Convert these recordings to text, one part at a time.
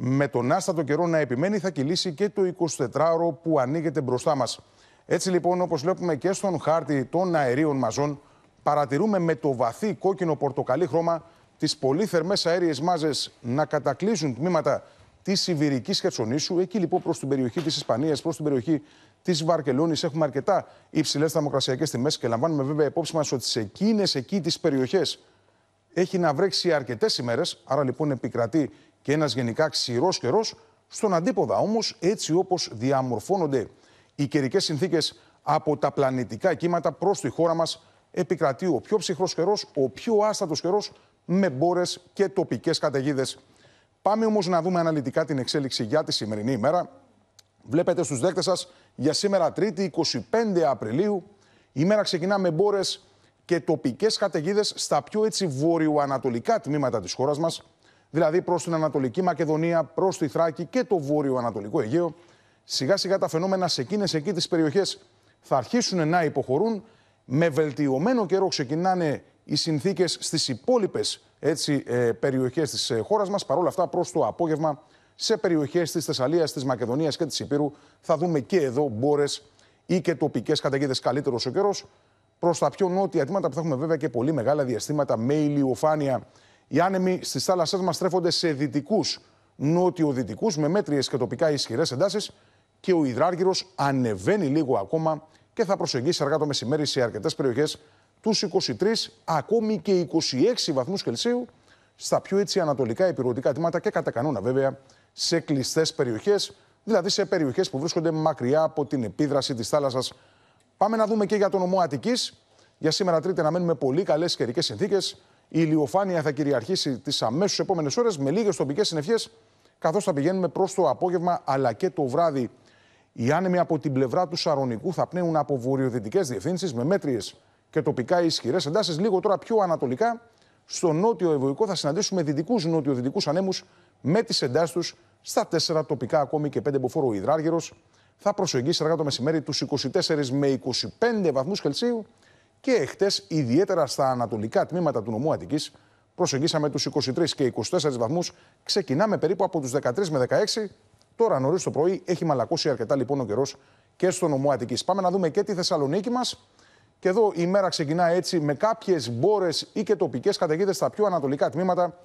με τον άστατο καιρό να επιμένει θα κυλήσει και το 24ωρο που ανοίγεται μπροστά μας. Έτσι λοιπόν όπως βλέπουμε και στον χάρτη των αερίων μαζών παρατηρούμε με το βαθύ κόκκινο πορτοκαλί χρώμα τις πολύ θερμές αέριες μάζες να κατακλείζουν τμήματα της Ιβυρικής Χερσονήσου. Εκεί λοιπόν προς την περιοχή της Ισπανίας, προς την περιοχή της Βαρκελόνης, έχουμε αρκετά υψηλές θερμοκρασιακές τιμές και λαμβάνουμε βέβαια υπόψη μας ότι σε εκείνες εκεί τις περιοχές έχει να βρέξει αρκετές ημέρες. Άρα λοιπόν επικρατεί και ένας γενικά ξηρός καιρός στον αντίποδα. Όμως, έτσι όπως διαμορφώνονται οι καιρικές συνθήκες από τα πλανητικά κύματα προς τη χώρα μας, επικρατεί ο πιο ψυχρός καιρός, ο πιο άστατος καιρός με μπόρες και τοπικές καταιγίδες. Πάμε όμως να δούμε αναλυτικά την εξέλιξη για τη σημερινή ημέρα. Βλέπετε στους δέκτες σας για σήμερα, Τρίτη 25 Απριλίου. Η μέρα ξεκινά με μπόρες και τοπικές καταιγίδες στα πιο έτσι βορειοανατολικά τμήματα της χώρας μας δηλαδή προς την Ανατολική Μακεδονία, προς τη Θράκη και το βόρειο-ανατολικό Αιγαίο, σιγά σιγά τα φαινόμενα σε εκείνες εκεί τις περιοχές θα αρχίσουν να υποχωρούν. Με βελτιωμένο καιρό ξεκινάνε οι συνθήκες στις υπόλοιπες ε, περιοχές της ε, χώρας μας. Παρ' όλα αυτά, προς το απόγευμα, σε περιοχές της Θεσσαλίας, της Μακεδονίας και της Υπήρου, θα δούμε και εδώ μπόρες ή και τοπικές καταιγίδες. Καλύτερος ο καιρός. Προς τα πιο νότια τμήματα που θα έχουμε βέβαια και πολύ μεγάλα διαστήματα με ηλιοφάνεια οι άνεμοι στις θάλασσές μας στρέφονται σε δυτικούς, νότιο-δυτικού, με μέτριες και τοπικά ισχυρές εντάσεις και ο υδράργυρος ανεβαίνει λίγο ακόμα και θα προσεγγίσει αργά το μεσημέρι σε αρκετές περιοχές τους 23, ακόμη και 26 βαθμούς Κελσίου, στα πιο έτσι ανατολικά επιρροτικά τμήματα και κατά κανόνα βέβαια σε κλειστές περιοχές, δηλαδή σε περιοχές που βρίσκονται μακριά από την επίδραση της θάλασσας. Πάμε να δούμε και για τον νομό Για σήμερα Τρίτη να μένουμε πολύ καλές καιρικές συνθήκες. Η ηλιοφάνεια θα κυριαρχήσει τις αμέσως επόμενες ώρες με λίγες τοπικές συννεφιές, καθώς θα πηγαίνουμε προς το απόγευμα αλλά και το βράδυ. Οι άνεμοι από την πλευρά του Σαρονικού θα πνέουν από βορειοδυτικές διευθύνσεις με μέτριες και τοπικά ισχυρές εντάσεις. Λίγο τώρα πιο ανατολικά, στο νότιο Ευωϊκό, θα συναντήσουμε δυτικούς νότιο-δυτικού ανέμους με τις εντάσεις τους στα τέσσερα τοπικά, ακόμη και 5 μποφόρο υδράργυρος. Θα προσεγγίσει αργά το μεσημέρι τους 24 με 25 βαθμούς Κελσίου και χτες, ιδιαίτερα στα ανατολικά τμήματα του νομού Αττικής προσεγγίσαμε τους 23 και 24 βαθμούς, ξεκινάμε περίπου από τους 13 με 16, τώρα νωρίς το πρωί έχει μαλακώσει αρκετά λοιπόν ο καιρός και στο νομό Αττικής. Πάμε να δούμε και τη Θεσσαλονίκη μας. Και εδώ η μέρα ξεκινά έτσι με κάποιες μπόρες ή και τοπικές καταιγίδες στα πιο ανατολικά τμήματα.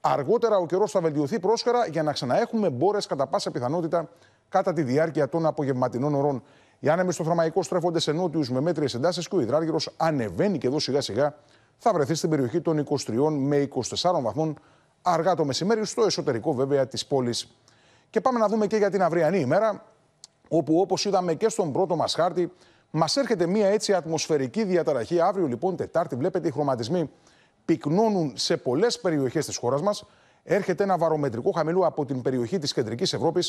Αργότερα ο καιρός θα βελτιωθεί πρόσφερα για να ξαναέχουμε μπόρες κατά πάσα πιθανότητα κατά τη διάρκεια των απογευματινών ωρών. Οι άνεμοι στο θρομαϊκό στρέφονται σε νότιους με μέτριες εντάσεις και ο υδράργυρος ανεβαίνει και εδώ σιγά σιγά θα βρεθεί στην περιοχή των 23 με 24 βαθμών αργά το μεσημέρι, στο εσωτερικό βέβαια της πόλης. Και πάμε να δούμε και για την αυριανή ημέρα, όπου όπως είδαμε και στον πρώτο μας χάρτη, μας έρχεται μια έτσι ατμοσφαιρική διαταραχή. Αύριο λοιπόν, Τετάρτη, βλέπετε οι χρωματισμοί πυκνώνουν σε πολλές περιοχές της χώρας μας. Έρχεται ένα βαρομετρικό χαμηλό από την περιοχή της κεντρικής Ευρώπης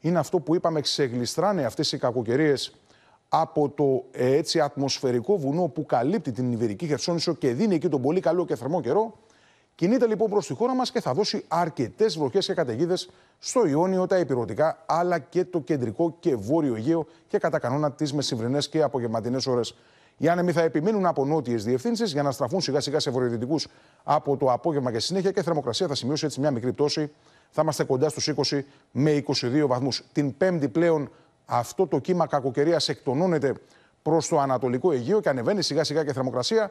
είναι αυτό που είπαμε ξεγλιστράνε αυτές οι κακοκαιρίες από το ε, έτσι ατμοσφαιρικό βουνό που καλύπτει την Ιβηρική Χερσόνησο και δίνει εκεί τον πολύ καλό και θερμό καιρό, κινείται λοιπόν προς τη χώρα μας και θα δώσει αρκετές βροχές και καταιγίδες στο Ιόνιο, τα Επιρωτικά, αλλά και το κεντρικό και βόρειο Αιγαίο και κατά κανόνα τις μεσημβρινές και απογευματινές ώρες. Οι άνεμοι θα επιμείνουν από νότιες διευθύνσεις για να στραφούν σιγά σιγά σε βορειοδυτικούς από το απόγευμα και συνέχεια και η θερμοκρασία θα σημειώσει έτσι μια μικρή πτώση θα είμαστε κοντά στους 20 με 22 βαθμούς. Την πέμπτη πλέον αυτό το κύμα κακοκαιρίας εκτονώνεται προς το Ανατολικό Αιγαίο και ανεβαίνει σιγά σιγά και θερμοκρασία.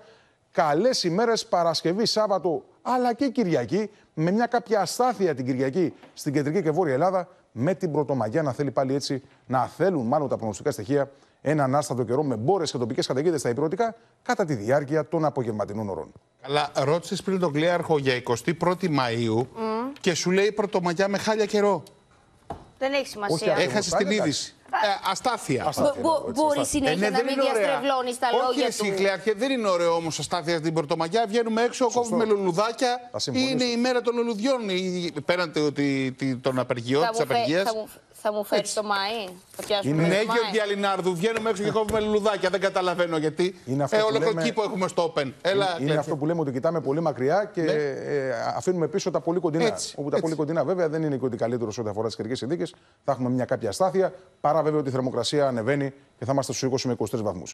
Καλές ημέρες Παρασκευή, Σάββατο αλλά και Κυριακή με μια κάποια αστάθεια την Κυριακή στην κεντρική και βόρεια Ελλάδα με την Πρωτομαγιά να θέλει πάλι έτσι να θέλουν μάλλον τα προνοστικά στοιχεία έναν άστατο καιρό με μπόρες και τοπικές καταιγίδες στα υπηρετικά κατά τη διάρκεια των απογευματινών ωρών. Καλά, ρώτησες πριν τον Κλέαρχο για 21η Μαου και σου λέει πρωτομαγιά με χάλια καιρό. Δεν έχει σημασία. Έχασες την είδηση. Ε, αστάθεια. Μπορεί συνέχεια ε, ναι, να μην διαστρεβλώνεις τα λόγια Όχι, εσύ, του. Κλέαρχε, δεν είναι ωραίο όμως αστάθεια στην Πρωτομαγιά. Βγαίνουμε έξω, κόβουμε λουλουδάκια. Είναι η μέρα των λουλουδιών. Πέραν ότι των απεργιών, τη απεργίας. Θα μου φέρει το Μάη, Η πιάσουμε. Ναι, Λινάρδου, βγαίνουμε έξω και κόβουμε λουλουδάκια. Δεν καταλαβαίνω γιατί. Είναι αυτό ε, που κήπο έχουμε στο Open. Έλα, είναι, είναι αυτό που λέμε ότι κοιτάμε πολύ μακριά και ναι. ε, αφήνουμε πίσω τα πολύ κοντινά. Έτσι, όπου τα έτσι. πολύ κοντινά βέβαια δεν είναι και ότι καλύτερος ό,τι αφορά τις κερδικέ συνθήκες. Θα έχουμε μια κάποια αστάθεια. Παρά βέβαια ότι η θερμοκρασία ανεβαίνει και θα είμαστε στους 20 με 23 βαθμού.